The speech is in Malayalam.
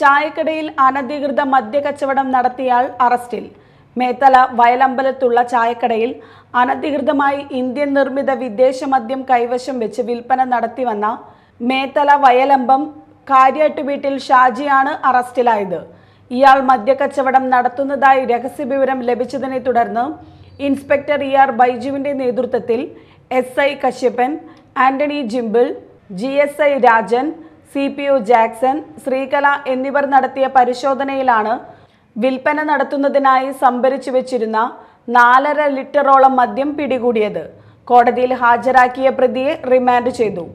ചായക്കടയിൽ അനധികൃത മദ്യകച്ചവടം നടത്തിയാൽ അറസ്റ്റിൽ മേത്തല വയലമ്പലത്തുള്ള ചായക്കടയിൽ അനധികൃതമായി ഇന്ത്യൻ നിർമ്മിത വിദേശ മദ്യം കൈവശം വെച്ച് വിൽപ്പന നടത്തിവന്ന മേത്തല വയലമ്പം കാര്യാട്ട് വീട്ടിൽ ഷാജിയാണ് അറസ്റ്റിലായത് ഇയാൾ മദ്യക്കച്ചവടം നടത്തുന്നതായി രഹസ്യവിവരം ലഭിച്ചതിനെ തുടർന്ന് ഇൻസ്പെക്ടർ ഇ ആർ ബൈജുവിന്റെ നേതൃത്വത്തിൽ S I Kashyapan Antony Jimbil G S I Rajan C P U Jackson Sreekala എന്നിവർ നടത്തിയ പരിശോധനയിലാണ് വിൽപ്പന നടത്തുന്നതിനായി സംഭരിച്ചു വെച്ചിരുന്ന നാലര ലിറ്ററോളം മദ്യം പിടികൂടിയത് കോടതിയിൽ ഹാജരാക്കിയ പ്രതിയെ റിമാൻഡ് ചെയ്തു